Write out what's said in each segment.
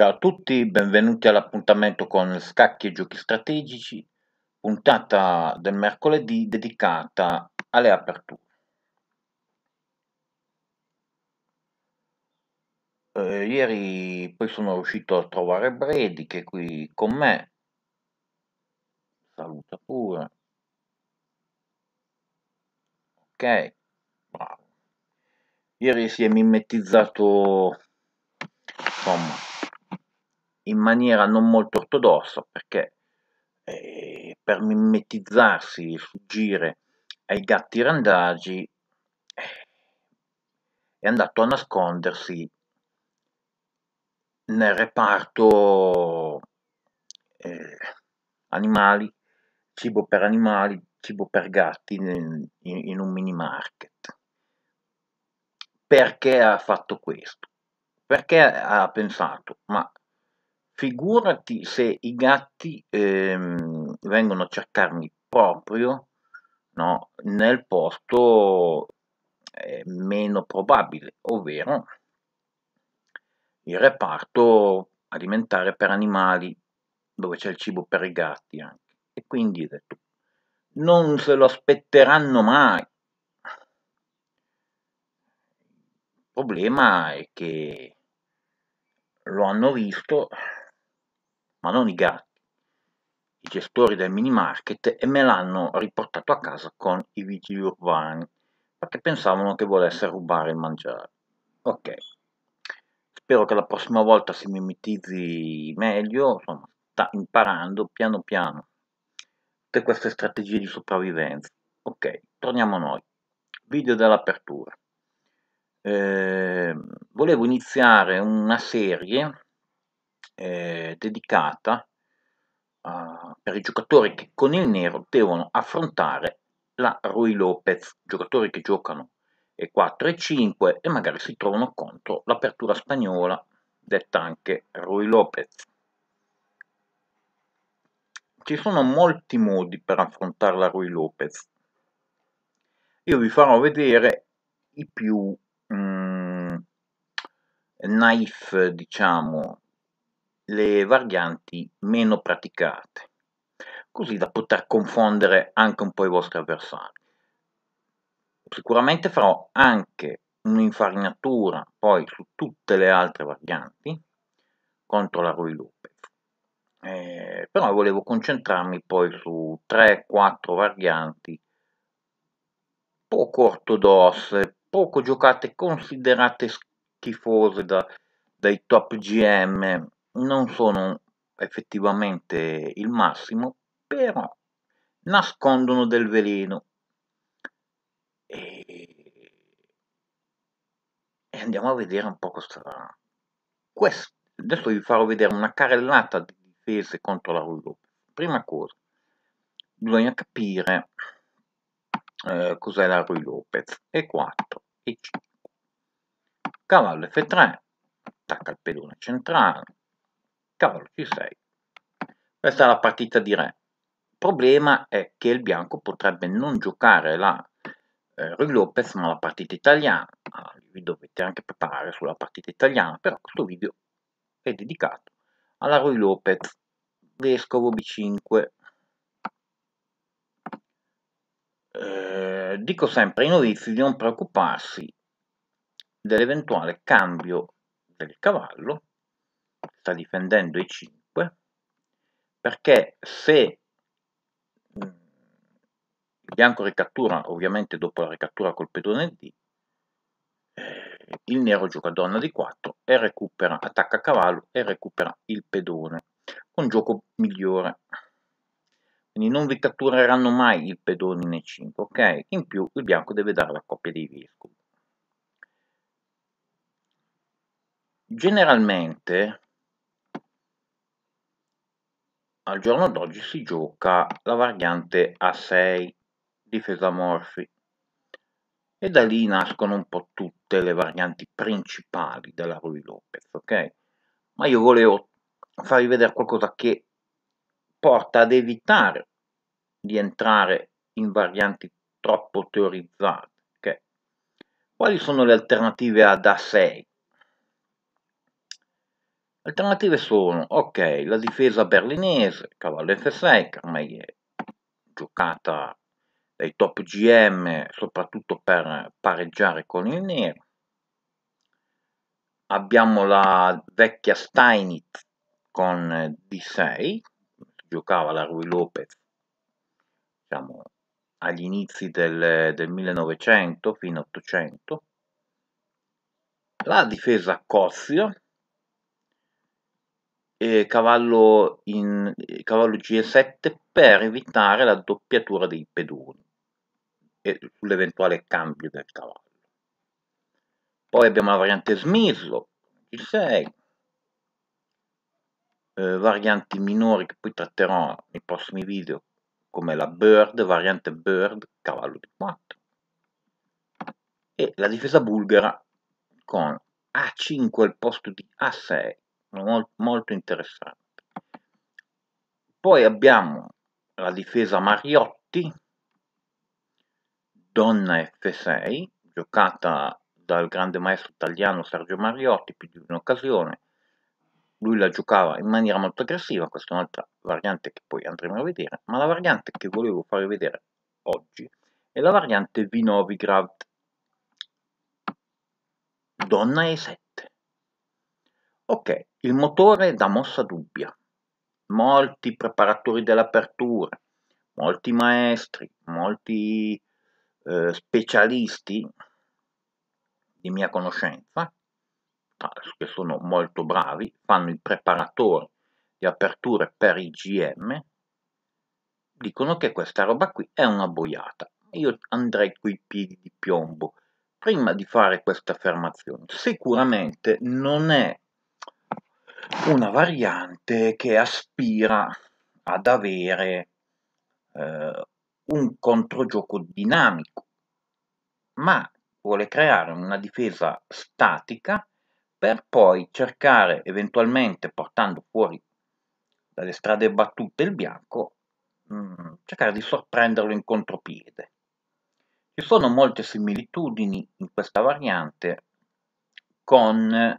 Ciao a tutti, benvenuti all'appuntamento con Scacchi e Giochi Strategici, puntata del mercoledì dedicata alle aperture. Eh, ieri poi sono riuscito a trovare Bredi che è qui con me, saluta pure. Ok, bravo. Ieri si è mimetizzato, insomma, in maniera non molto ortodossa perché eh, per mimetizzarsi e fuggire ai gatti randagi eh, è andato a nascondersi nel reparto eh, animali, cibo per animali, cibo per gatti in, in un mini market. Perché ha fatto questo? Perché ha pensato, ma Figurati se i gatti ehm, vengono a cercarmi proprio no, nel posto eh, meno probabile, ovvero il reparto alimentare per animali dove c'è il cibo per i gatti anche. E quindi detto, non se lo aspetteranno mai. Il problema è che lo hanno visto ma non i gatti, i gestori del mini market e me l'hanno riportato a casa con i vigili urbani perché pensavano che volesse rubare e mangiare. Ok, spero che la prossima volta si mimetizzi meglio, insomma, sta imparando piano piano tutte queste strategie di sopravvivenza. Ok, torniamo a noi. Video dell'apertura. Eh, volevo iniziare una serie eh, dedicata uh, per i giocatori che con il nero devono affrontare la Rui Lopez, giocatori che giocano e 4 e 5 e magari si trovano contro l'apertura spagnola, detta anche Rui Lopez. Ci sono molti modi per affrontare la Rui Lopez. Io vi farò vedere i più mh, mm, naif, diciamo, le varianti meno praticate, così da poter confondere anche un po' i vostri avversari. Sicuramente farò anche un'infarinatura poi su tutte le altre varianti contro la Rui Lopez. Eh, però volevo concentrarmi poi su 3-4 varianti poco ortodosse, poco giocate, considerate schifose da, dai top GM non sono effettivamente il massimo, però nascondono del veleno. E, e andiamo a vedere un po' cosa... Questo. Adesso vi farò vedere una carrellata di difese contro la Rullop. Prima cosa, bisogna capire eh, cos'è la Rui Lopez E4, E5 cavallo F3 attacca il pedone centrale cavallo C6. Questa è la partita di re. Il problema è che il bianco potrebbe non giocare la eh, Rui Lopez ma la partita italiana. Allora, vi dovete anche preparare sulla partita italiana, però questo video è dedicato alla Rui Lopez. Vescovo B5. Eh, dico sempre ai novizi di non preoccuparsi dell'eventuale cambio del cavallo sta difendendo i 5 perché se mm, il bianco ricattura, ovviamente dopo la ricattura col pedone D, eh, il nero gioca donna di 4 e recupera, attacca a cavallo e recupera il pedone, un gioco migliore. Quindi non vi cattureranno mai il pedone in E5, ok? In più il bianco deve dare la coppia dei vescovi. Generalmente al giorno d'oggi si gioca la variante A6 difesa Morphy e da lì nascono un po' tutte le varianti principali della Rui Lopez, ok? Ma io volevo farvi vedere qualcosa che porta ad evitare di entrare in varianti troppo teorizzate, ok? Quali sono le alternative ad A6? alternative sono, ok, la difesa berlinese, cavallo F6, che ormai è giocata dai top GM, soprattutto per pareggiare con il nero. Abbiamo la vecchia Steinitz con D6, giocava la Rui Lopez diciamo, agli inizi del, del 1900 fino 800. La difesa Cozio, eh, cavallo, in, cavallo G7 per evitare la doppiatura dei pedoni e sull'eventuale cambio del cavallo. Poi abbiamo la variante Smislo, G6, eh, varianti minori che poi tratterò nei prossimi video come la Bird, variante Bird, cavallo d 4 e la difesa bulgara con A5 al posto di A6 molto, interessante. Poi abbiamo la difesa Mariotti, donna F6, giocata dal grande maestro italiano Sergio Mariotti più di un'occasione. Lui la giocava in maniera molto aggressiva, questa è un'altra variante che poi andremo a vedere, ma la variante che volevo farvi vedere oggi è la variante V9 Donna E7. Ok, il motore da mossa dubbia. Molti preparatori dell'apertura, molti maestri, molti eh, specialisti di mia conoscenza, che sono molto bravi, fanno i preparatori di aperture per i GM, dicono che questa roba qui è una boiata. Io andrei coi piedi di piombo prima di fare questa affermazione. Sicuramente non è una variante che aspira ad avere eh, un controgioco dinamico, ma vuole creare una difesa statica per poi cercare eventualmente portando fuori dalle strade battute il bianco, mh, mm, cercare di sorprenderlo in contropiede. Ci sono molte similitudini in questa variante con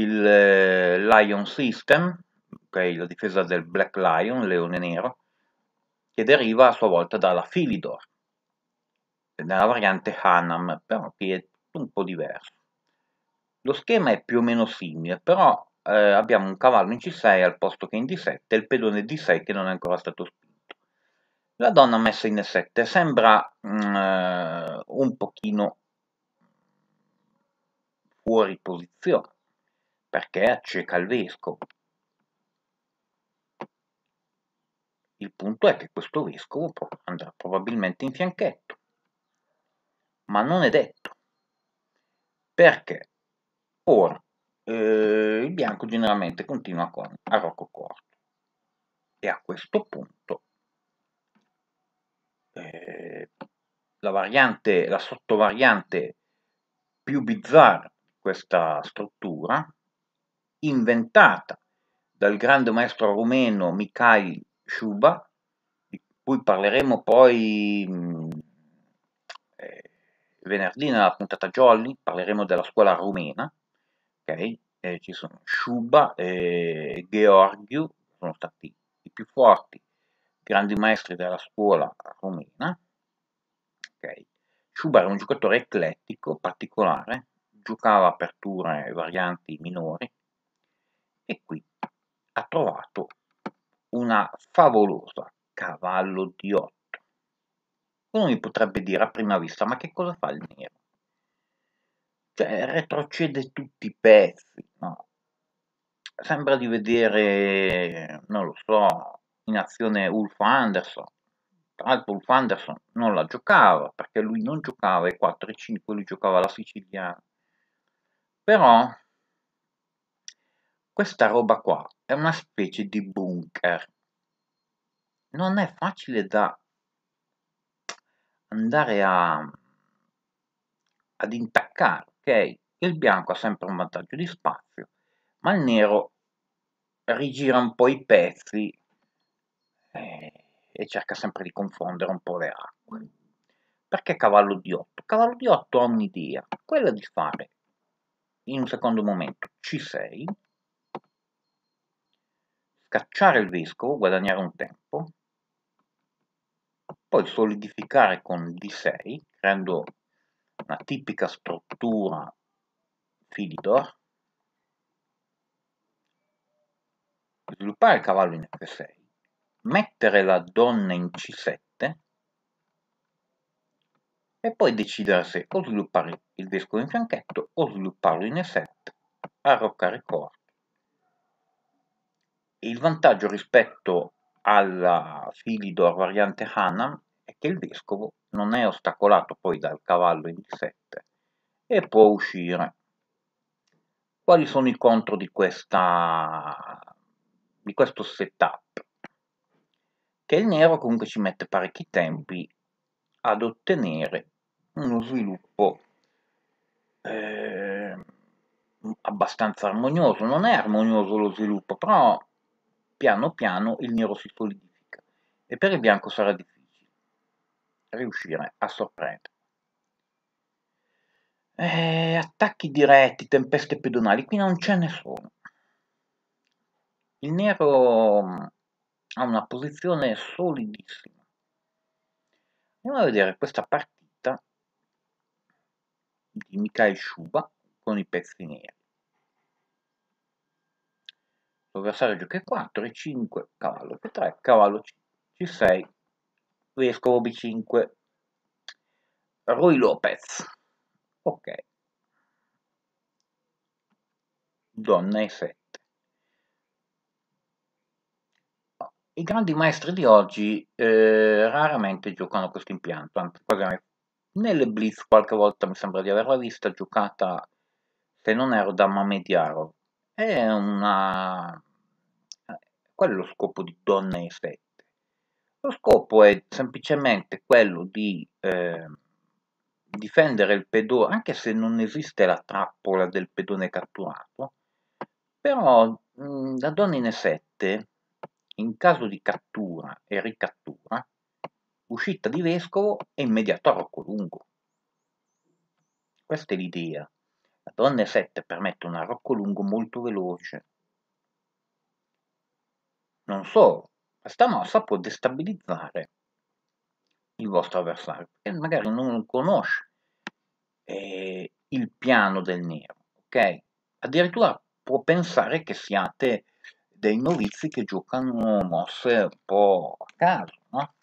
il eh, Lion System, okay, la difesa del Black Lion, leone nero, che deriva a sua volta dalla Philidor, nella variante Hanam, però che è un po' diverso. Lo schema è più o meno simile, però eh, abbiamo un cavallo in C6 al posto che in D7 e il pedone D6 che non è ancora stato spinto. La donna messa in E7 sembra mm, eh, un pochino fuori posizione perché acceca il vescovo. Il punto è che questo vescovo andrà probabilmente in fianchetto, ma non è detto. Perché? Ora, eh, il bianco generalmente continua con, a Rocco Corto e a questo punto eh, la variante, la sottovariante più bizzarra di questa struttura inventata dal grande maestro rumeno Mikhail Sciuba, di cui parleremo poi mm, eh, venerdì nella puntata Jolly, parleremo della scuola rumena, okay? eh, ci sono Sciuba e Georgiu, sono stati i più forti grandi maestri della scuola rumena. Okay. Schuber era un giocatore eclettico, particolare, giocava aperture e varianti minori, e qui ha trovato una favolosa cavallo di 8. Uno mi potrebbe dire a prima vista, ma che cosa fa il nero? Cioè, retrocede tutti i pezzi, no? Sembra di vedere, non lo so, in azione Ulf Anderson. Tra l'altro Ulf Anderson non la giocava, perché lui non giocava i 4 e 5, lui giocava la siciliana. Però questa roba qua è una specie di bunker. Non è facile da andare a, ad intaccare, ok? Il bianco ha sempre un vantaggio di spazio, ma il nero rigira un po' i pezzi eh, e cerca sempre di confondere un po' le acque. Perché cavallo di 8? Cavallo di 8 ha un'idea, quella di fare in un secondo momento C6, scacciare il vescovo, guadagnare un tempo, poi solidificare con D6, creando una tipica struttura Philidor, sviluppare il cavallo in F6, mettere la donna in C7 e poi decidere se o sviluppare il vescovo in fianchetto o svilupparlo in E7, arroccare corpo il vantaggio rispetto alla Philidor variante Hanan è che il vescovo non è ostacolato poi dal cavallo in 7 e può uscire. Quali sono i contro di, questa, di questo setup? Che il nero comunque ci mette parecchi tempi ad ottenere uno sviluppo eh, abbastanza armonioso. Non è armonioso lo sviluppo, però piano piano il nero si solidifica e per il bianco sarà difficile riuscire a sorprendere. Eh, attacchi diretti, tempeste pedonali, qui non ce ne sono. Il nero mm, ha una posizione solidissima. Andiamo a vedere questa partita di Mikhail Shuba con i pezzi neri l'avversario gioca E4, E5, cavallo P3, cavallo C6, vescovo B5, Rui Lopez, ok, donna E7. I grandi maestri di oggi eh, raramente giocano questo impianto, anzi quasi nelle blitz qualche volta mi sembra di averla vista giocata, se non ero da Mamediarov è una... Qual è lo scopo di Donne in sette Lo scopo è semplicemente quello di eh, difendere il pedone, anche se non esiste la trappola del pedone catturato, però mh, mhmm, da Donne in sette in caso di cattura e ricattura, uscita di vescovo è immediato a Rocco Lungo. Questa è l'idea. La donna 7 permette un arrocco lungo molto veloce. Non solo, questa mossa può destabilizzare il vostro avversario, che magari non conosce eh, il piano del nero, ok? Addirittura può pensare che siate dei novizi che giocano mosse un po' a caso, no?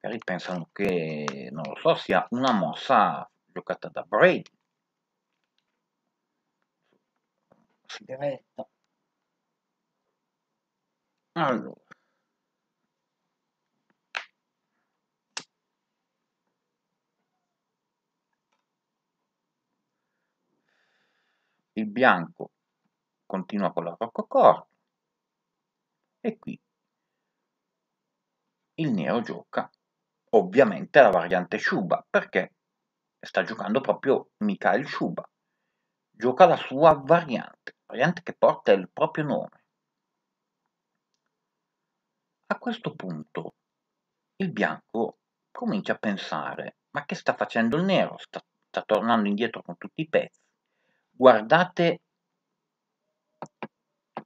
Magari pensano che, non lo so, sia una mossa giocata da Brady, diretta allora il bianco continua con la rocco corto e qui il nero gioca ovviamente la variante Shuba perché sta giocando proprio Mikhail Shuba gioca la sua variante variante che porta il proprio nome. A questo punto il bianco comincia a pensare, ma che sta facendo il nero? Sta, sta tornando indietro con tutti i pezzi. Guardate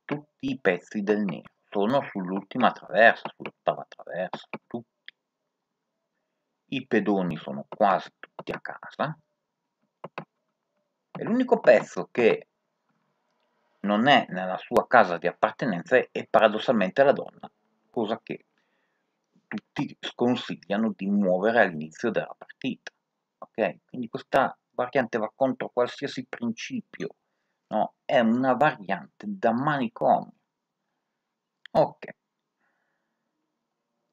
tutti i pezzi del nero, sono sull'ultima traversa, sull'ottava traversa, tutti. I pedoni sono quasi tutti a casa, e l'unico pezzo che non è nella sua casa di appartenenza e paradossalmente la donna, cosa che tutti sconsigliano di muovere all'inizio della partita. Ok? Quindi questa variante va contro qualsiasi principio, no? è una variante da manicomio. Ok.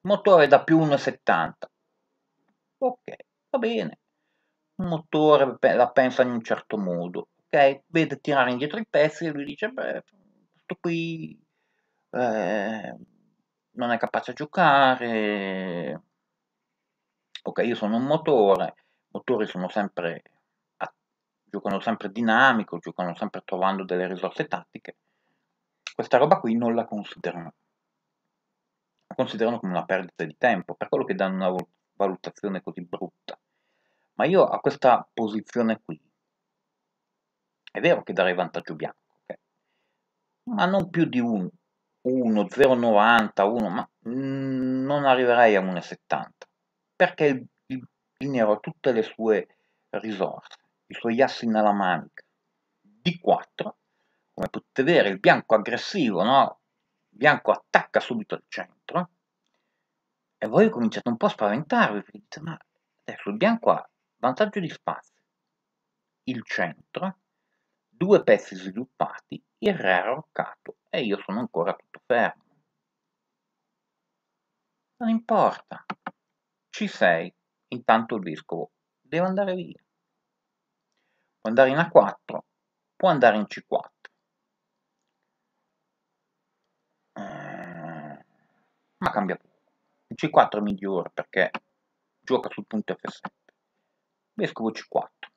Motore da più 1,70. Ok, va bene. Un motore la pensa in un certo modo. Vede tirare indietro i pezzi e lui dice, beh, questo qui eh, non è capace a giocare, ok, io sono un motore, i motori sono sempre, giocano sempre dinamico, giocano sempre trovando delle risorse tattiche, questa roba qui non la considerano, la considerano come una perdita di tempo, per quello che danno una valutazione così brutta. Ma io a questa posizione qui è vero che darei vantaggio bianco, okay? ma non più di 1, 1, 0,90, 1, ma mh, mm, non arriverei a 1,70, perché il, il, il nero ha tutte le sue risorse, i suoi assi nella manica. D4, come potete vedere il bianco aggressivo, no? Il bianco attacca subito il centro, e voi cominciate un po' a spaventarvi, perché dite, ma adesso il bianco ha vantaggio di spazio, il centro, due pezzi sviluppati, il re ha roccato e io sono ancora tutto fermo. Non importa, ci sei, intanto il vescovo deve andare via. Può andare in A4, può andare in C4. Eh, ma cambia poco. Il C4 è migliore perché gioca sul punto F7. Vescovo C4.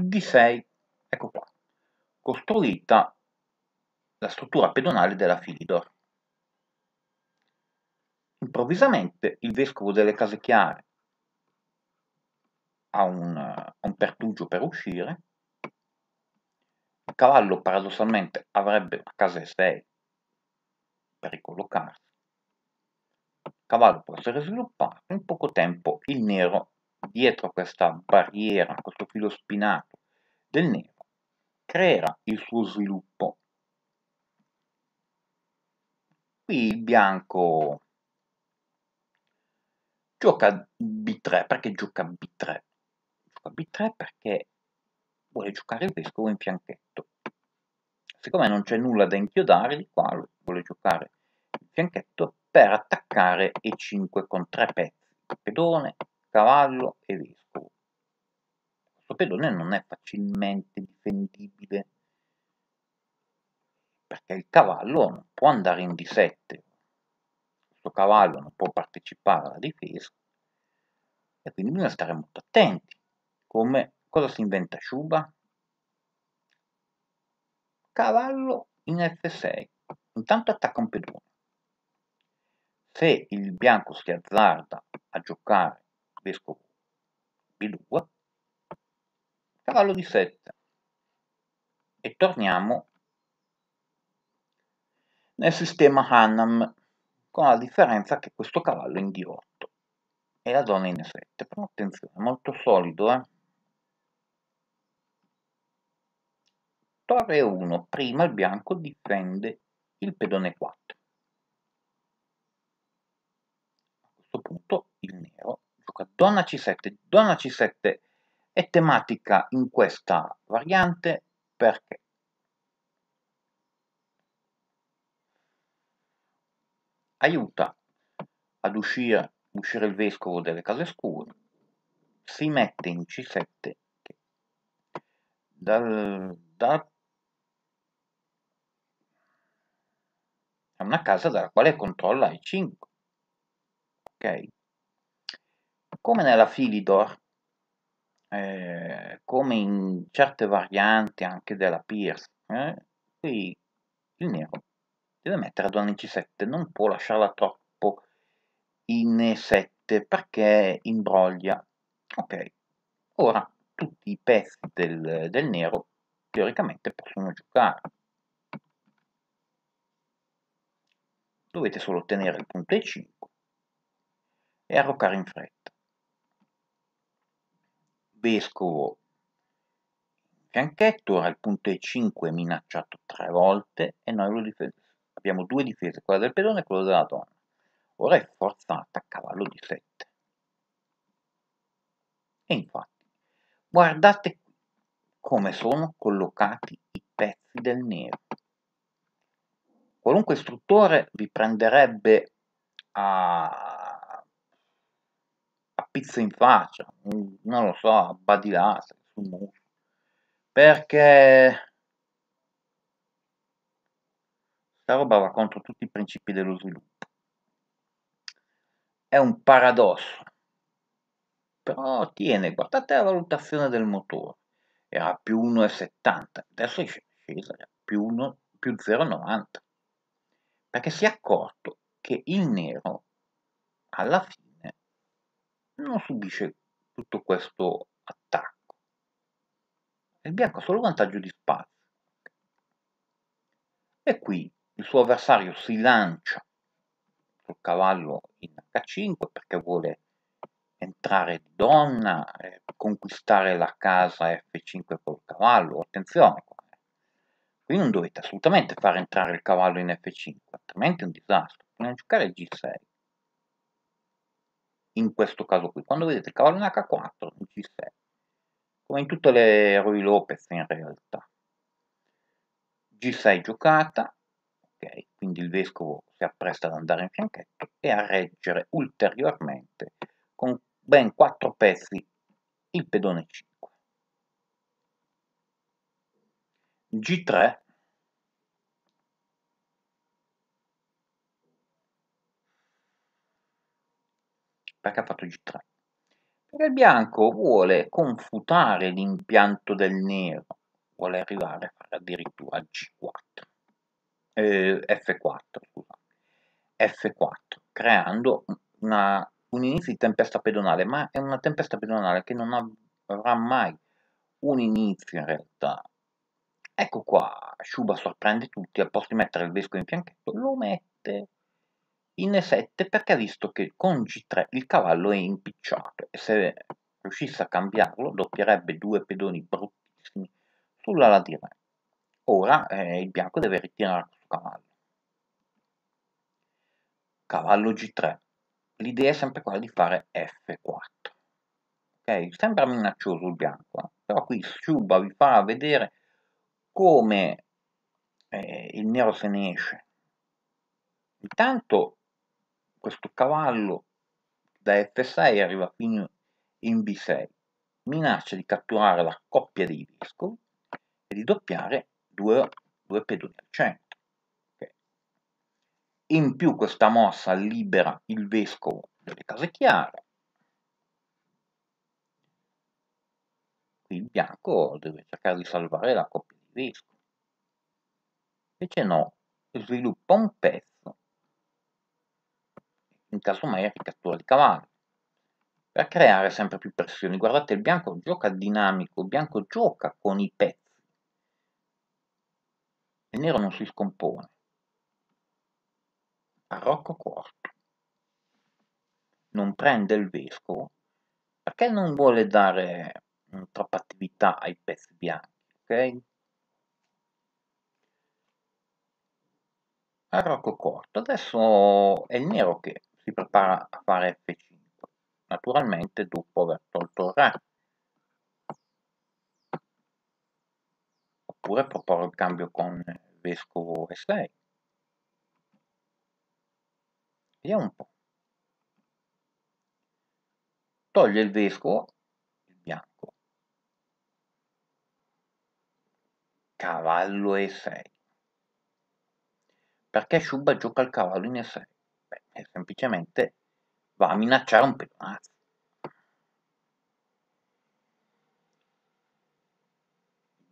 D6, ecco qua, costruita la struttura pedonale della Filidor. Improvvisamente il vescovo delle case chiare ha un, un pertugio per uscire, il cavallo paradossalmente avrebbe a casa 6 per ricollocarsi, il cavallo può essere sviluppato, in poco tempo il nero dietro questa barriera, questo filo spinato del nero, creerà il suo sviluppo. Qui il bianco gioca B3, perché gioca B3? Gioca B3 perché vuole giocare il vescovo in fianchetto. Siccome non c'è nulla da inchiodare di qua, vuole giocare il fianchetto per attaccare E5 con tre pezzi. Pedone, cavallo e vescovo. Questo pedone non è facilmente difendibile perché il cavallo non può andare in D7. questo cavallo non può partecipare alla difesa e quindi bisogna stare molto attenti. Come cosa si inventa Shuba? Cavallo in F6, intanto attacca un pedone. Se il bianco si azzarda a giocare vescovo B2, cavallo di 7 E torniamo nel sistema Hannam, con la differenza che questo cavallo è in D8 e la donna in E7, però attenzione, molto solido, eh? Torre 1, prima il bianco difende il pedone 4. A questo punto il nero gioca donna c7, donna c7 è tematica in questa variante perché aiuta ad uscire, uscire il vescovo delle case scure, si mette in c7 che dal, è una casa dalla quale controlla i 5 ok come nella Philidor, eh, come in certe varianti anche della Pierce, eh, qui il nero deve mettere donna in c7, non può lasciarla troppo in e7 perché imbroglia. Ok, ora tutti i pezzi del, del nero teoricamente possono giocare. Dovete solo ottenere il punto e5 e arroccare in fretta vescovo Fianchetto, ora il punto 5 minacciato tre volte e noi lo difes- abbiamo due difese, quella del pedone e quella della donna. Ora è forzata a cavallo di 7. E infatti, guardate come sono collocati i pezzi del nero. Qualunque istruttore vi prenderebbe a pizza in faccia, non lo so, a badilata sul perché questa roba va contro tutti i principi dello sviluppo. È un paradosso, però tiene, guardate la valutazione del motore, era più 1,70, adesso è scesa, più, 1, più 0,90, perché si è accorto che il nero alla fine non subisce tutto questo attacco. Il bianco ha solo vantaggio di spazio. E qui il suo avversario si lancia sul cavallo in H5 perché vuole entrare donna, eh, conquistare la casa F5 col cavallo. Attenzione, eh. qui non dovete assolutamente far entrare il cavallo in F5, altrimenti è un disastro. Bisogna giocare G6 in questo caso qui. Quando vedete il cavallo in H4, in C6, come in tutte le Rui Lopez in realtà. G6 giocata, okay, quindi il vescovo si appresta ad andare in fianchetto e a reggere ulteriormente con ben 4 pezzi il pedone 5. G3 ha fatto G3. Perché il bianco vuole confutare l'impianto del nero, vuole arrivare a fare addirittura G4, eh, F4, scusa. F4, creando una, un inizio di tempesta pedonale, ma è una tempesta pedonale che non avrà mai un inizio in realtà. Ecco qua, Shuba sorprende tutti, al posto di mettere il vescovo in fianchetto, lo mette in E7 perché ha visto che con G3 il cavallo è impicciato e se riuscisse a cambiarlo doppierebbe due pedoni bruttissimi sull'ala di Re. Ora eh, il bianco deve ritirare questo cavallo. Cavallo G3. L'idea è sempre quella di fare F4. Okay? Sembra minaccioso il bianco, eh? però qui Sciuba vi fa vedere come eh, il nero se ne esce. Intanto questo cavallo da F6 arriva fino in B6, minaccia di catturare la coppia dei vescovi e di doppiare due, due pedoni al centro. Okay. In più questa mossa libera il vescovo delle case chiare, qui il bianco deve cercare di salvare la coppia dei vescovi. Invece no, sviluppa un pezzo in caso mai ricattura di cavallo. Per creare sempre più pressioni, guardate il bianco gioca dinamico, il bianco gioca con i pezzi. Il nero non si scompone. parrocco corto. Non prende il vescovo perché non vuole dare mm, troppa attività ai pezzi bianchi, ok? Barocco corto. Adesso è il nero che si prepara a fare F5, naturalmente dopo aver tolto il re. Oppure proporre il cambio con vescovo E6. Vediamo un po'. Toglie il vescovo, il bianco. Cavallo E6. Perché Shuba gioca il cavallo in E6? e semplicemente va a minacciare un pedonazzo.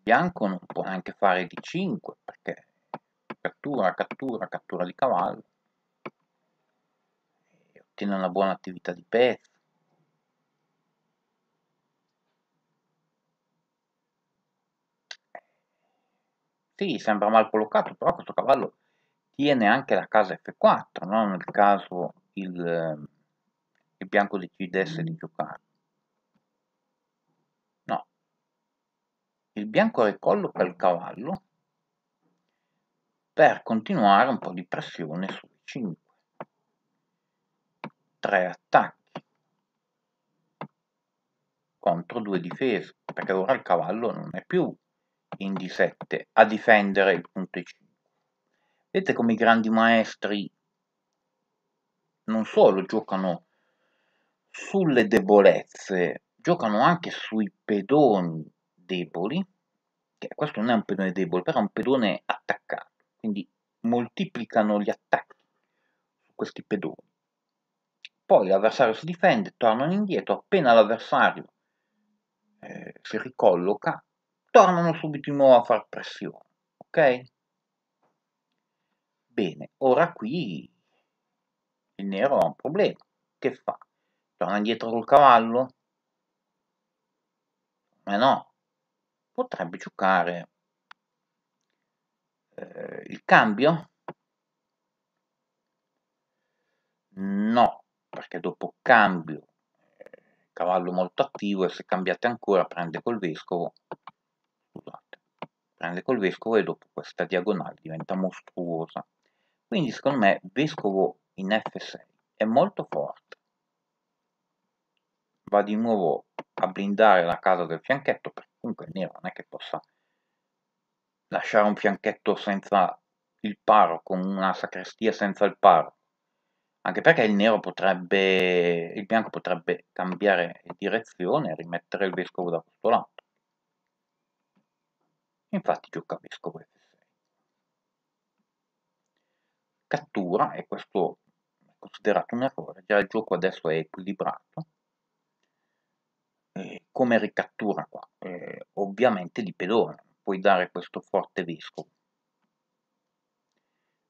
bianco non può neanche fare di 5 perché cattura, cattura, cattura di cavallo e ottiene una buona attività di pezzo. Sì, sembra mal collocato, però questo cavallo tiene anche la casa F4, no? nel caso il, il bianco decidesse di mm. giocare. No, il bianco ricolloca il cavallo per continuare un po' di pressione su 5. 3 attacchi contro due difese, perché ora il cavallo non è più in D7 a difendere il punto E5 Vedete come i grandi maestri non solo giocano sulle debolezze, giocano anche sui pedoni deboli, che questo non è un pedone debole, però è un pedone attaccato, quindi moltiplicano gli attacchi su questi pedoni. Poi l'avversario si difende, tornano indietro, appena l'avversario eh, si ricolloca, tornano subito di nuovo a far pressione, ok? Bene, ora qui il nero ha un problema. Che fa? Torna indietro col cavallo? Ma eh no, potrebbe giocare eh, il cambio? No, perché dopo cambio eh, cavallo molto attivo e se cambiate ancora prende col vescovo scusate, prende col vescovo e dopo questa diagonale diventa mostruosa quindi secondo me vescovo in F6 è molto forte. Va di nuovo a blindare la casa del fianchetto, perché comunque il nero non è che possa lasciare un fianchetto senza il paro, con una sacrestia senza il paro. Anche perché il nero potrebbe, il bianco potrebbe cambiare direzione e rimettere il vescovo da questo lato. Infatti gioca vescovo F6. cattura e questo è considerato un errore, già il gioco adesso è equilibrato eh, come ricattura qua, eh, ovviamente di pedone, puoi dare questo forte vescovo.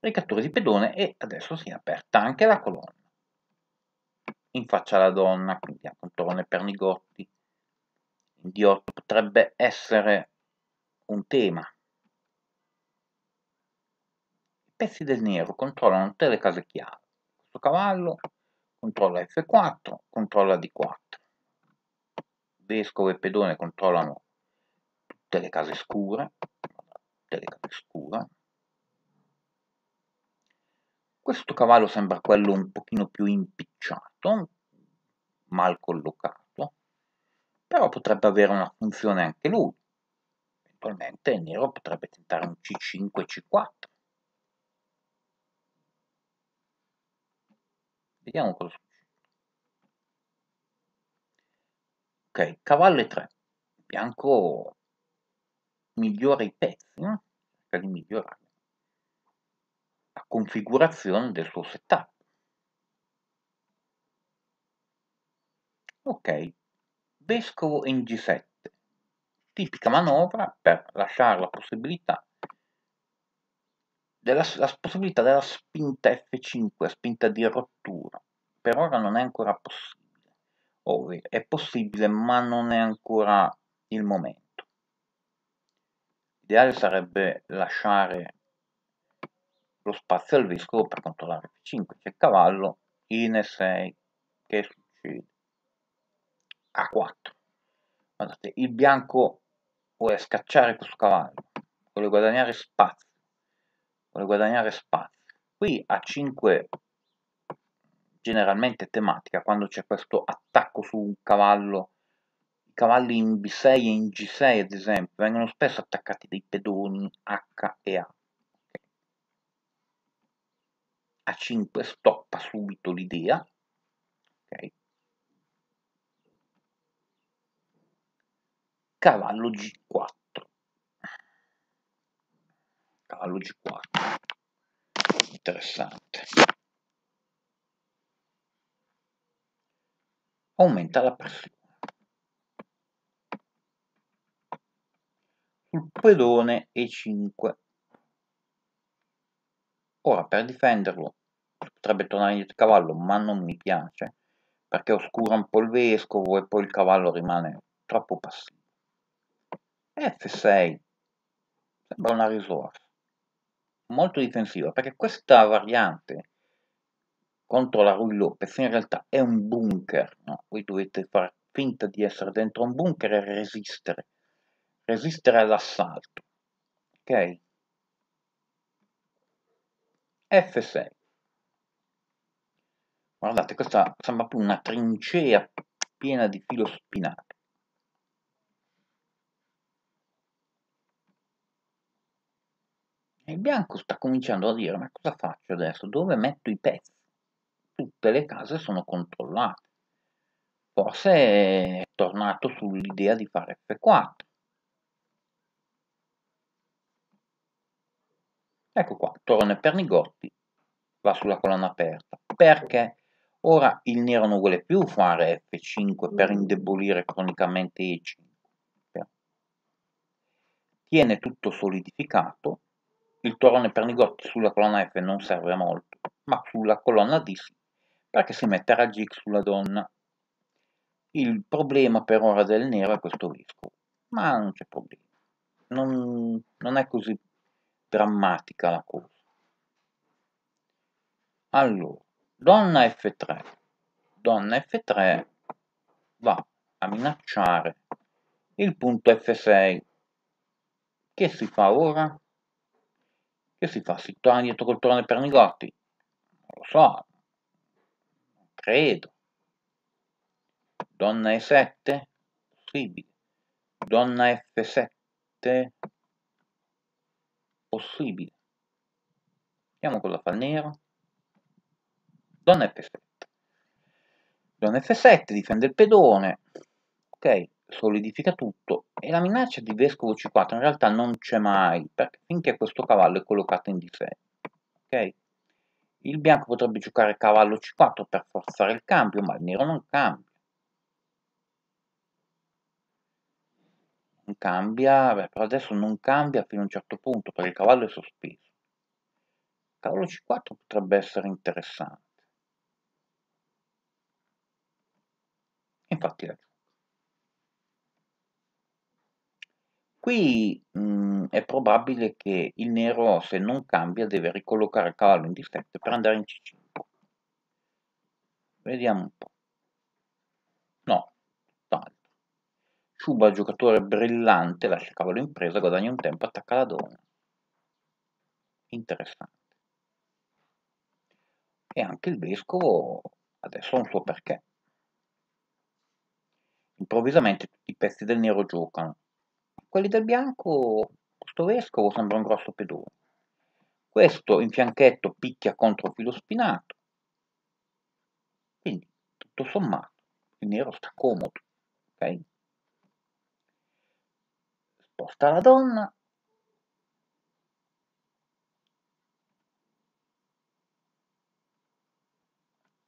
Ricattura di pedone e adesso si è aperta anche la colonna. In faccia alla donna, quindi a contorno Pernigotti, di 8 potrebbe essere un tema Pezzi del nero controllano tutte le case chiave. Questo cavallo controlla F4, controlla D4. Vescovo e pedone controllano tutte le case scure. Tutte le case scure. Questo cavallo sembra quello un pochino più impicciato, mal collocato, però potrebbe avere una funzione anche lui. Eventualmente il nero potrebbe tentare un C5-C4 Vediamo cosa succede. Ok, cavallo 3. Bianco migliora i pezzi, no? cerca di migliorare la configurazione del suo setup. Ok, vescovo in G7. Tipica manovra per lasciare la possibilità della, la possibilità della spinta F5, spinta di rottura. Per ora non è ancora possibile, ovvero è possibile ma non è ancora il momento. L'ideale sarebbe lasciare lo spazio al vescovo per controllare F5, c'è cavallo, in E6, che succede? A4. Guardate, il bianco vuole scacciare questo cavallo, vuole guadagnare spazio vuole guadagnare spazio. Qui a 5 generalmente tematica, quando c'è questo attacco su un cavallo, i cavalli in B6 e in G6 ad esempio, vengono spesso attaccati dei pedoni H e A. A5 stoppa subito l'idea, okay. cavallo G4 catalogi qua interessante aumenta la pressione sul pedone E5 ora per difenderlo potrebbe tornare indietro il cavallo ma non mi piace perché oscura un po' il vescovo e poi il cavallo rimane troppo passivo F6 sembra una risorsa molto difensiva, perché questa variante contro la Rui Lopez in realtà è un bunker, no? voi dovete far finta di essere dentro un bunker e resistere, resistere all'assalto, ok? F6. Guardate, questa sembra più una trincea piena di filo spinato. E il bianco sta cominciando a dire, ma cosa faccio adesso? Dove metto i pezzi? Tutte le case sono controllate. Forse è tornato sull'idea di fare F4. Ecco qua, Torone Pernigotti va sulla colonna aperta. Perché? Ora il nero non vuole più fare F5 per indebolire cronicamente E5. Tiene tutto solidificato il torrone Pernigotti sulla colonna F non serve molto, ma sulla colonna D sì, perché si mette a raggi X sulla donna. Il problema per ora del nero è questo vescovo, ma non c'è problema. Non, non è così drammatica la cosa. Allora, donna F3. Donna F3 va a minacciare il punto F6. Che si fa ora? che si fa Si torna dietro col trone per Nicotti? Non lo so, non credo. Donna E7? Possibile. Donna F7? Possibile. Vediamo cosa fa il nero. Donna F7. Donna F7 difende il pedone. Ok solidifica tutto e la minaccia di vescovo C4 in realtà non c'è mai, perché finché questo cavallo è collocato in D6. Il bianco potrebbe giocare cavallo C4 per forzare il cambio, ma il nero non cambia. Non cambia, beh, però adesso non cambia fino a un certo punto, perché il cavallo è sospeso. Cavallo C4 potrebbe essere interessante. Infatti la Qui mh, mhmm, è probabile che il nero, se non cambia, deve ricollocare il cavallo in D7 per andare in C5. Vediamo un po'. No, tutt'altro. Sciuba, giocatore brillante, lascia il cavallo in presa, guadagna un tempo, attacca la donna. Interessante. E anche il vescovo adesso ha un suo perché. Improvvisamente tutti i pezzi del nero giocano quelli del bianco, questo vescovo sembra un grosso pedone. Questo in fianchetto picchia contro il filo spinato. Quindi, tutto sommato, il nero sta comodo. Ok? Sposta la donna,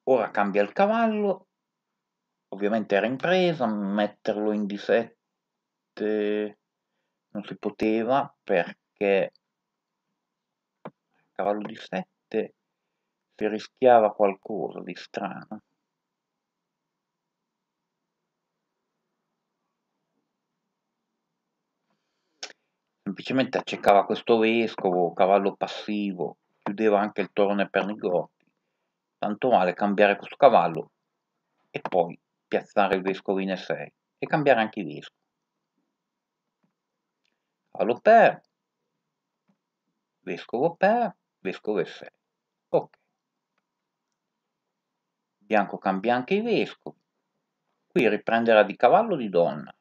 ora cambia il cavallo ovviamente era in presa metterlo in d7 non si poteva perché cavallo di 7 si rischiava qualcosa di strano semplicemente accecava questo vescovo, cavallo passivo, chiudeva anche il torne per Nigotti. Tanto male cambiare questo cavallo e poi piazzare il vescovo in E6 e cambiare anche i vescovi. Paolo Per, vescovo Per, vescovo e se. Ok. Bianco cambia anche i vescovi. Qui riprenderà di cavallo di donna.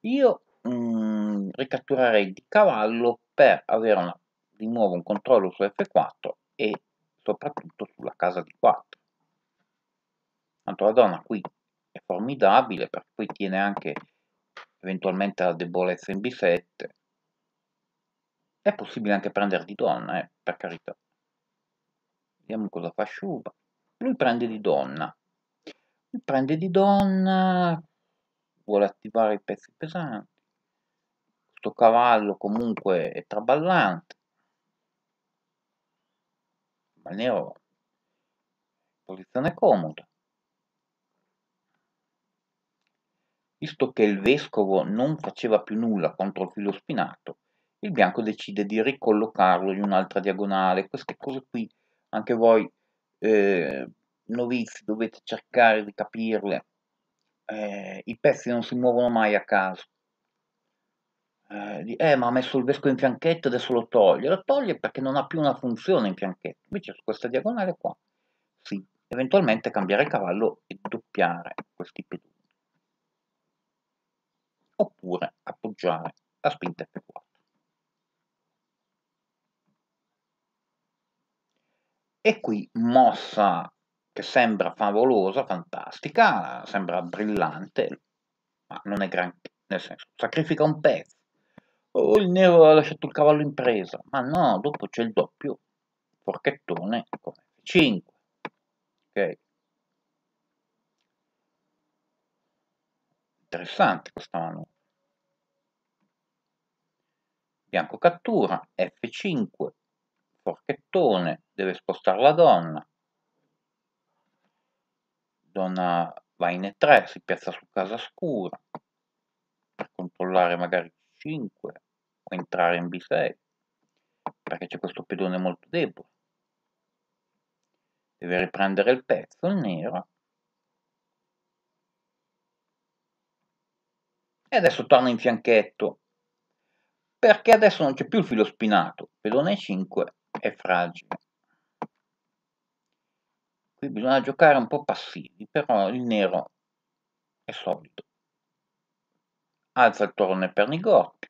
Io mh, mm, ricatturerei di cavallo per avere una, di nuovo un controllo su F4 e soprattutto sulla casa di 4. Tanto la donna qui è formidabile perché poi tiene anche eventualmente la debolezza in b7. È possibile anche prendere di donna, eh, per carità. Vediamo cosa fa Shuba. Lui prende di donna. Lui prende di donna, vuole attivare i pezzi pesanti. Questo cavallo comunque è traballante. Ma nero posizione comoda. Visto che il vescovo non faceva più nulla contro il filo spinato, il bianco decide di ricollocarlo in un'altra diagonale. Queste cose qui, anche voi eh, novizi, dovete cercare di capirle. Eh, I pezzi non si muovono mai a caso. Eh, eh, ma ha messo il vescovo in fianchetto, adesso lo toglie. Lo toglie perché non ha più una funzione in fianchetto. Invece su questa diagonale qua, sì, eventualmente cambiare il cavallo e doppiare questi pedoni oppure appoggiare la spinta F4. E qui mossa che sembra favolosa, fantastica, sembra brillante, ma non è granché, nel senso, sacrifica un pezzo. Oh, il nero ha lasciato il cavallo in presa, ma no, dopo c'è il doppio forchettone con F5. Ok. Interessante questa manovra bianco cattura, F5, forchettone, deve spostare la donna, donna va in E3, si piazza su casa scura, per controllare magari 5 o entrare in B6, perché c'è questo pedone molto debole. Deve riprendere il pezzo, il nero, e adesso torna in fianchetto perché adesso non c'è più il filo spinato, pedone 5 è fragile. Qui bisogna giocare un po' passivi, però il nero è solido. Alza il torrone per Nigorti,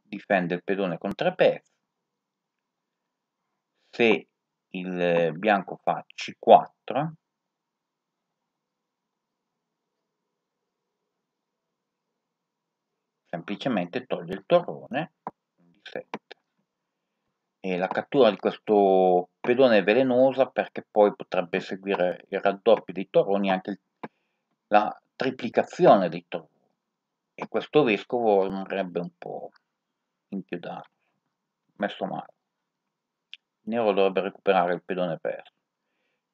difende il pedone con tre pezzi. Se il bianco fa C4, semplicemente toglie il torrone, quindi 7. E la cattura di questo pedone è velenosa perché poi potrebbe seguire il raddoppio dei torroni e anche il, la triplicazione dei torroni. E questo vescovo rimarrebbe un po' inchiodato, messo male. Il nero dovrebbe recuperare il pedone perso.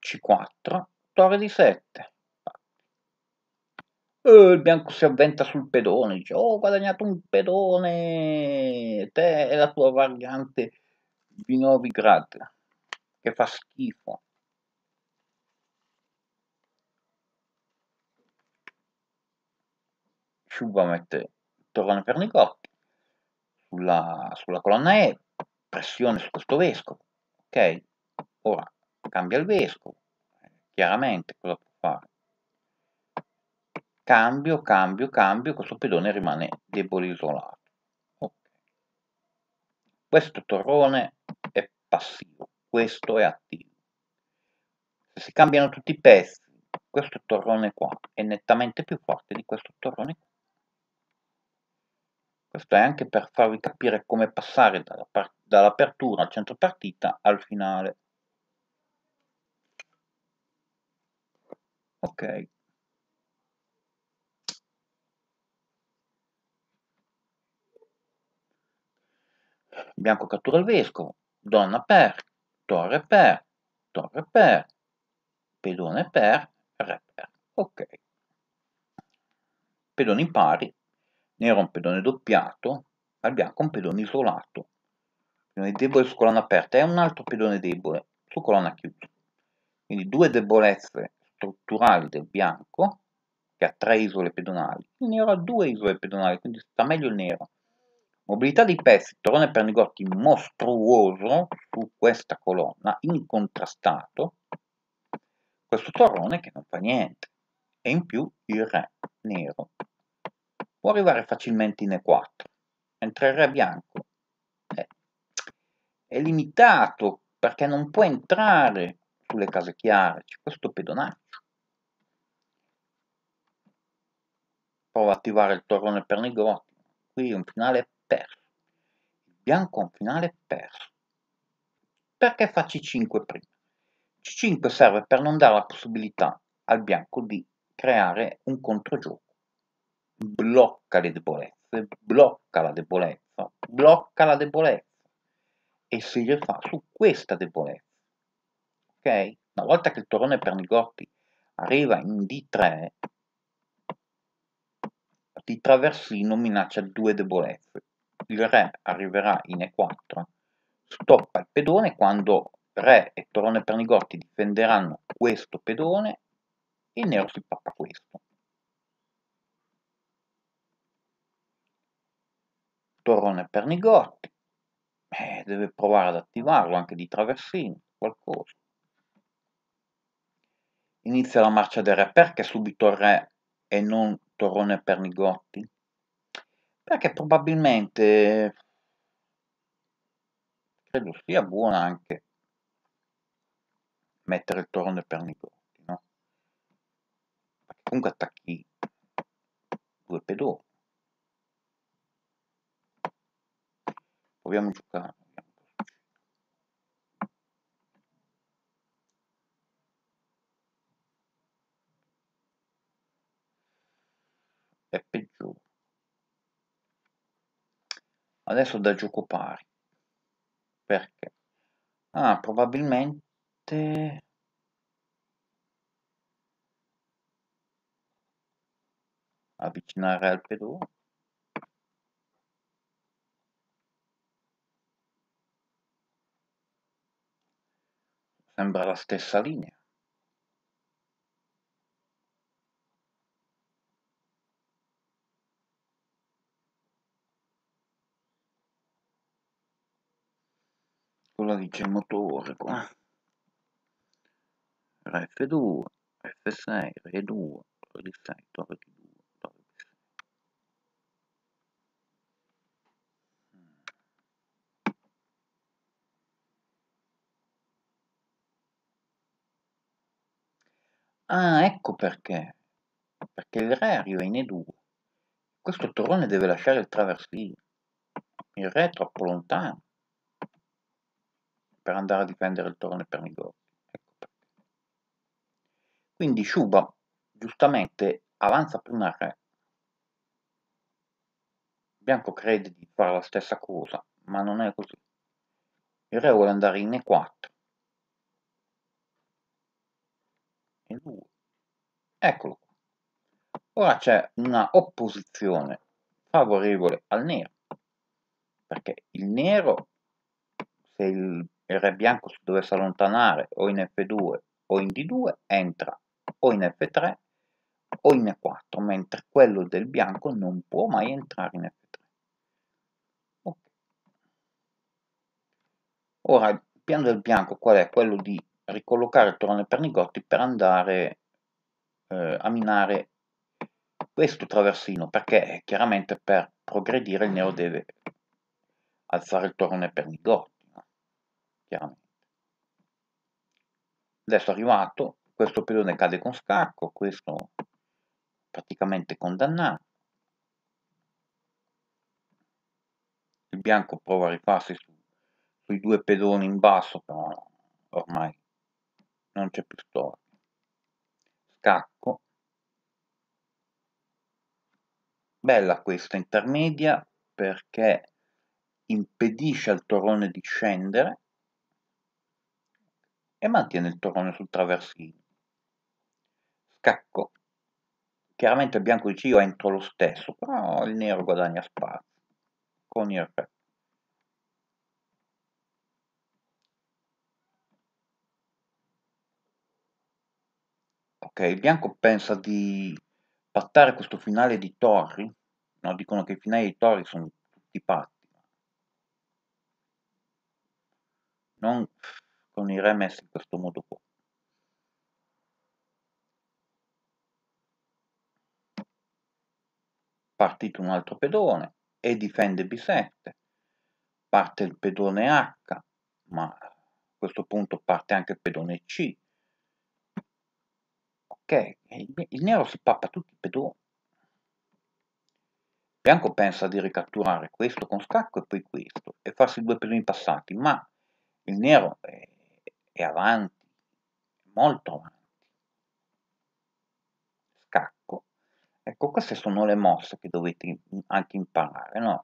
C4, torre di 7. E eh, il bianco si avventa sul pedone, dice, oh, ho guadagnato un pedone, te e la tua variante di Novigrad, che fa schifo. Sciuba mette il torrone Pernicotti sulla, sulla colonna E, pressione su questo vescovo, ok? Ora cambia il vescovo, eh, chiaramente cosa può fare? cambio, cambio, cambio, questo pedone rimane debole isolato. Okay. Questo torrone è passivo, questo è attivo. Se si cambiano tutti i pezzi, questo torrone qua è nettamente più forte di questo torrone qua. Questo è anche per farvi capire come passare dall'apertura al centro partita al finale. Ok, Bianco cattura il vescovo, donna per, torre per, torre per, pedone per, re per. Ok. Pedoni pari, nero un pedone doppiato, al bianco un pedone isolato. Pedone debole su colonna aperta è un altro pedone debole su colonna chiusa. Quindi due debolezze strutturali del bianco, che ha tre isole pedonali. Il nero ha due isole pedonali, quindi sta meglio il nero. Mobilità di Peston per Pernigotti mostruoso su questa colonna, incontrastato, questo torrone che non fa niente, e in più il re nero. Può arrivare facilmente in E4, mentre il re bianco è, eh. è limitato perché non può entrare sulle case chiare, c'è questo pedonaccio. Prova ad attivare il torrone per Pernigotti, qui un finale per. Il bianco ha un finale per. Perché fa C5 prima? C5 serve per non dare la possibilità al bianco di creare un controgioco. Blocca le debolezze, blocca la debolezza, blocca la debolezza e si rifà su questa debolezza. Ok? Una volta che il torrone per Nigotti arriva in D3, di traversino minaccia due debolezze il re arriverà in e4, stoppa il pedone quando re e torone pernigotti difenderanno questo pedone, il nero si pappa questo. Torone pernigotti, eh, deve provare ad attivarlo anche di traversino, qualcosa. Inizia la marcia del re, perché subito il re e non torone pernigotti? perché probabilmente credo sia buono anche mettere il toro nel pernicotti, no? comunque attacchi due pedoni. Proviamo a giocare. Vediamo adesso da gioco pari perché? ah probabilmente avvicinare al pedo sembra la stessa linea regola dice motore qua F2 F6 R2 R6 torre D2 mm. ah ecco perché perché il re arriva in E2 questo torrone deve lasciare il traversino il re è troppo lontano per andare a difendere il torneo per Nigori. Ecco Quindi Shuba giustamente avanza prima re. Bianco crede di fare la stessa cosa, ma non è così. Il re vuole andare in E4. E lui. Eccolo Ora c'è una opposizione favorevole al nero, perché il nero, se il il re bianco si dovesse allontanare o in F2 o in D2 entra o in F3 o in E4, mentre quello del bianco non può mai entrare in F3. Okay. Ora il piano del bianco qual è? Quello di ricollocare il torrone Pernigotti per andare eh, a minare questo traversino, perché chiaramente per progredire il nero deve alzare il torrone Pernigotti chiaramente. Adesso è arrivato, questo pedone cade con scacco, questo praticamente condannato. Il bianco prova a rifarsi su, sui due pedoni in basso, però ormai non c'è più storia. Scacco. Bella questa intermedia perché impedisce al torrone di scendere e mantiene il torrone sul traversino. Scacco. Chiaramente il bianco di Cio entro lo stesso, però il nero guadagna spazio. Con il re. Ok, il bianco pensa di pattare questo finale di torri. No, dicono che i finali di torri sono tutti patti. Non con i remessi in questo modo qua. Partito un altro pedone e difende B7, parte il pedone H, ma a questo punto parte anche il pedone C. Ok, il, il nero si pappa tutti i pedoni. Bianco pensa di ricatturare questo con scacco e poi questo e farsi due pedoni passati, ma il nero è è avanti, molto avanti. Scacco. Ecco, queste sono le mosse che dovete anche imparare, no?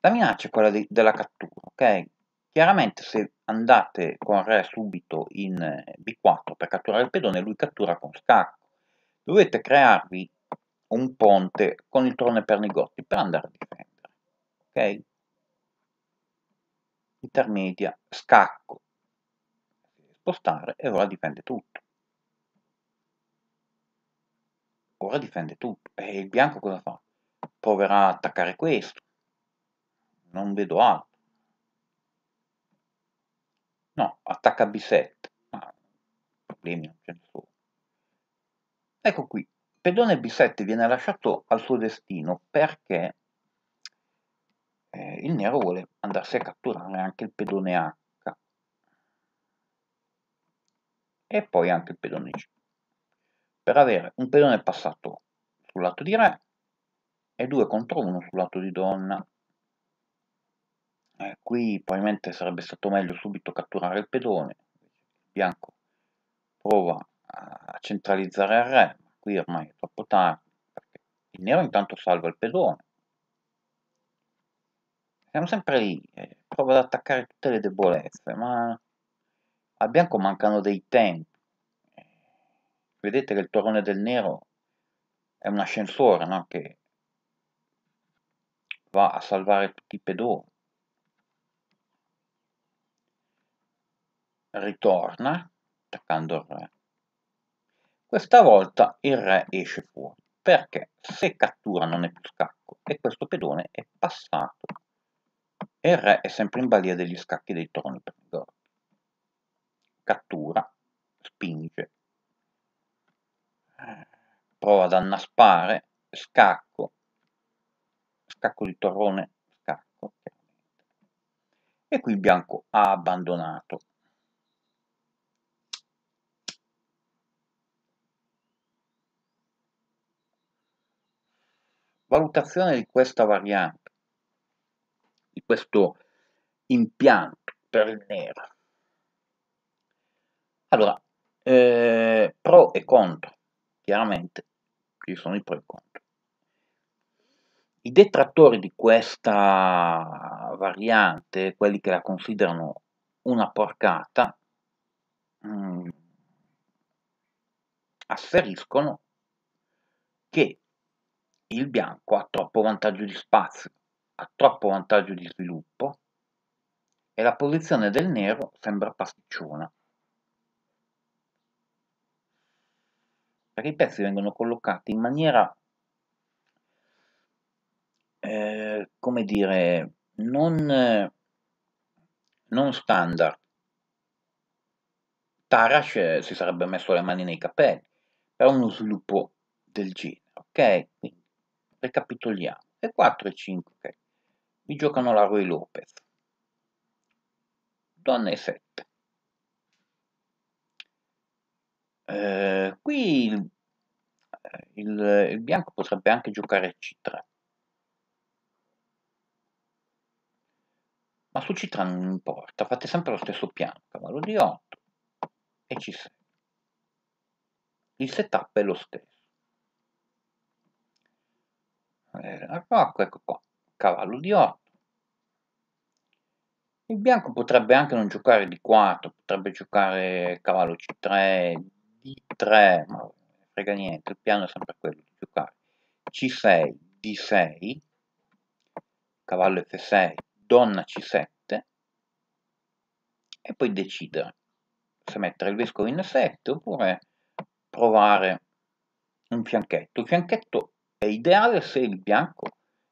La minaccia è quella di, della cattura, ok? Chiaramente se andate con Re subito in eh, B4 per catturare il pedone, lui cattura con scacco. Dovete crearvi un ponte con il trone Pernigotti per andare a difendere, ok? Intermedia, scacco, spostare e ora difende tutto. Ora difende tutto. E il bianco cosa fa? Proverà a attaccare questo. Non vedo altro. No, attacca B7. Ma problemi non ce ne sono. Ecco qui, pedone B7 viene lasciato al suo destino perché eh, il nero vuole andarsi a catturare anche il pedone A. e poi anche il pedone G. Per avere un pedone passato sul lato di re e 2 contro 1 sul lato di donna. Eh, qui probabilmente sarebbe stato meglio subito catturare il pedone, il bianco prova a centralizzare il re, ma qui ormai è troppo tardi, perché il nero intanto salva il pedone. Siamo sempre lì, eh, prova ad attaccare tutte le debolezze, ma a bianco mancano dei tempi. Vedete che il torrone del nero è un ascensore no? che va a salvare tutti i pedoni. Ritorna attaccando il re. Questa volta il re esce fuori perché se cattura non è più scacco e questo pedone è passato e il re è sempre in balia degli scacchi dei troni per il cattura, spinge, prova ad annaspare, scacco, scacco di torrone, scacco, e qui il bianco ha abbandonato. Valutazione di questa variante, di questo impianto per il nero. Allora, eh, pro e contro, chiaramente ci sono i pro e i contro. I detrattori di questa variante, quelli che la considerano una porcata, mh, mm, asseriscono che il bianco ha troppo vantaggio di spazio, ha troppo vantaggio di sviluppo e la posizione del nero sembra pasticciona. perché i pezzi vengono collocati in maniera, eh, come dire, non, non standard. Tarash eh, si sarebbe messo le mani nei capelli, però uno sviluppo del genere, ok? Quindi ricapitoliamo. E 4 e 5, ok? Vi giocano la Roy Lopez. Donne 7. Eh, qui il, il, il, bianco potrebbe anche giocare C3. Ma su C3 non importa, fate sempre lo stesso piano, cavallo di 8 e C6. Il setup è lo stesso. Eh, ah, ecco, ecco qua, cavallo di 8. Il bianco potrebbe anche non giocare di 4, potrebbe giocare cavallo C3, D3, ma non frega niente, il piano è sempre quello di giocare. C6, D6, cavallo F6, donna C7 e poi decidere se mettere il vescovo in 7 oppure provare un fianchetto. Il fianchetto è ideale se il bianco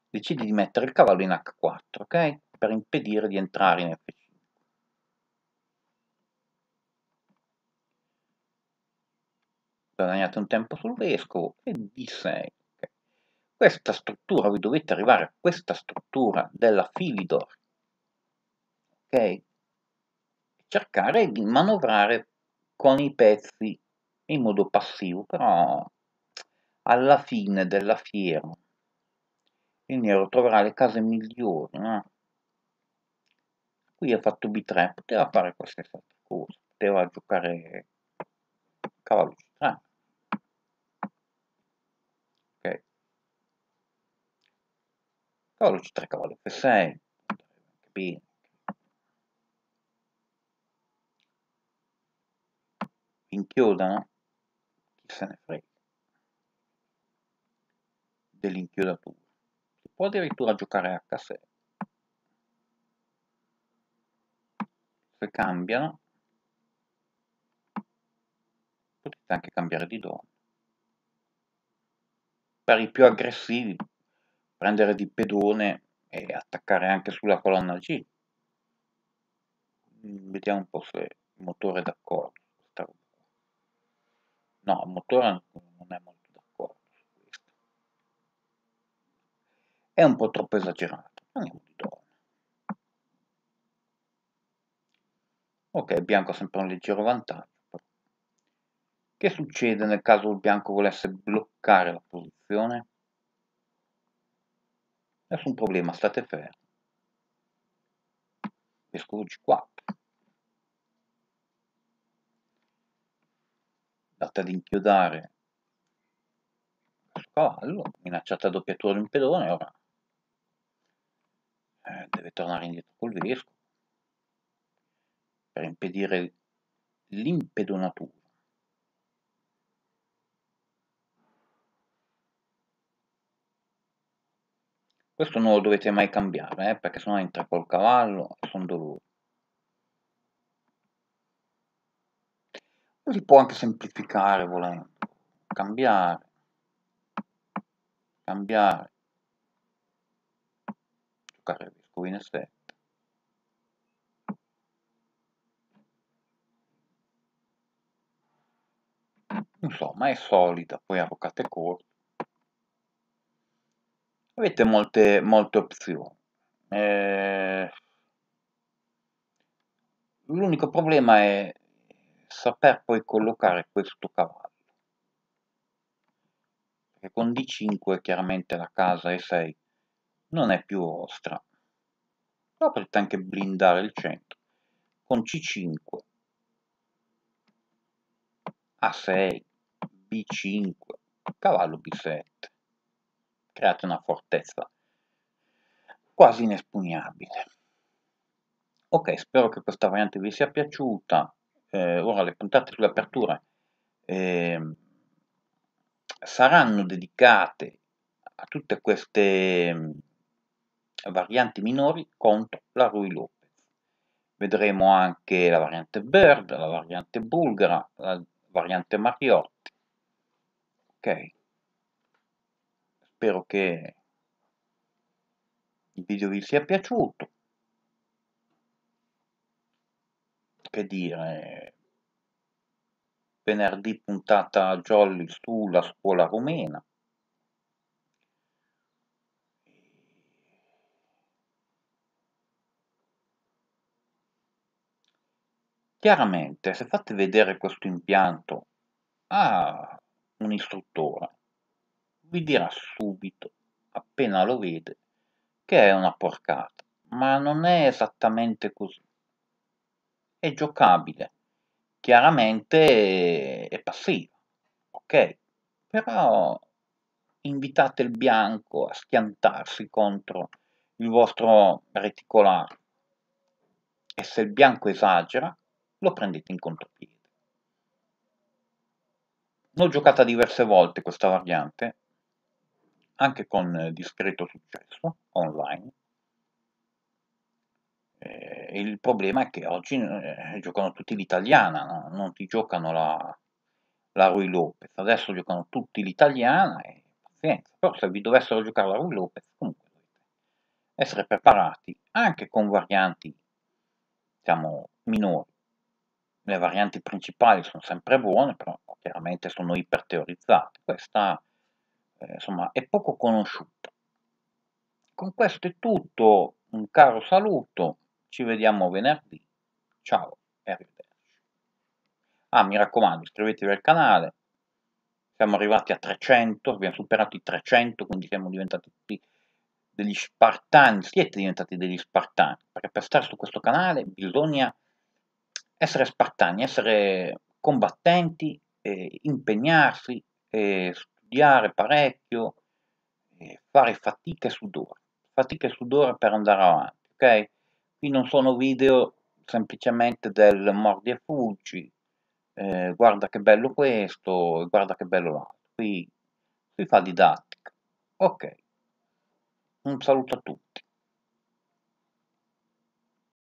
decide di mettere il cavallo in H4, ok? Per impedire di entrare in F5. guadagnato un tempo sul vescovo e disse 6. questa struttura, vi dovete arrivare a questa struttura della Filidor, ok? Cercare di manovrare con i pezzi in modo passivo, però alla fine della fiera il nero troverà le case migliori, no? Qui ha fatto B3, poteva fare qualsiasi altra cosa, poteva giocare cavallo Però lo tre cavoli F6. Bene. Inchiodano. Chi se ne frega. Dell'inchiodatura. Si può addirittura giocare H6. Se cambiano. Potete anche cambiare di donna. Per i più aggressivi prendere di pedone e attaccare anche sulla colonna G. Vediamo un po' se il motore è d'accordo. No, il motore non è molto d'accordo su questo. È un po' troppo esagerato. Andiamo di donna. Ok, il bianco ha sempre un leggero vantaggio. Che succede nel caso il bianco volesse bloccare la posizione? Nessun problema, state fermi. Pescoci qua. Andate ad inchiodare il cavallo, minacciata doppiatura di un pedone, ora eh, deve tornare indietro col vescovo per impedire l'impedonatura. questo non lo dovete mai cambiare eh, perché sennò entra col cavallo e sono dolore si può anche semplificare volendo cambiare cambiare giocare vescovi in s insomma è solida poi avvocate roccate corte avete molte, molte opzioni. Eh, l'unico problema è saper poi collocare questo cavallo. Perché con D5 chiaramente la casa E6 non è più vostra. Però potete anche blindare il centro. Con C5, A6, B5, cavallo B7 create una fortezza quasi inespugnabile. Ok, spero che questa variante vi sia piaciuta. Eh, ora le puntate sulle aperture eh, saranno dedicate a tutte queste ehm, varianti minori contro la Rui Lopez. Vedremo anche la variante Bird, la variante Bulgara, la variante Mariotti. Ok spero che il video vi sia piaciuto che dire eh, venerdì puntata jolly sulla scuola rumena Chiaramente, se fate vedere questo impianto a un istruttore, vi dirà subito, appena lo vede, che è una porcata, ma non è esattamente così. È giocabile, chiaramente è passivo, ok? Però invitate il bianco a schiantarsi contro il vostro reticolare e se il bianco esagera lo prendete in contropiede. L'ho giocata diverse volte questa variante anche con eh, discreto successo online. Eh, il problema è che oggi eh, giocano tutti l'italiana, no? non ti giocano la, la Rui Lopez, adesso giocano tutti l'italiana e pazienza, però se vi dovessero giocare la Rui Lopez comunque dovete essere preparati anche con varianti diciamo minori. Le varianti principali sono sempre buone, però chiaramente sono iperteorizzate. Questa eh, insomma, è poco conosciuto. Con questo è tutto, un caro saluto, ci vediamo venerdì, ciao e arrivederci. Ah, mi raccomando, iscrivetevi al canale, siamo arrivati a 300, abbiamo superato i 300, quindi siamo diventati tutti degli spartani, siete diventati degli spartani, perché per stare su questo canale bisogna essere spartani, essere combattenti, eh, impegnarsi e eh, studiare parecchio, eh, fare fatica e sudore, fatica e sudore per andare avanti, ok? Qui non sono video semplicemente del mordi e fuggi, eh, guarda che bello questo, guarda che bello l'altro, qui, si fa didattica. Ok, un saluto a tutti.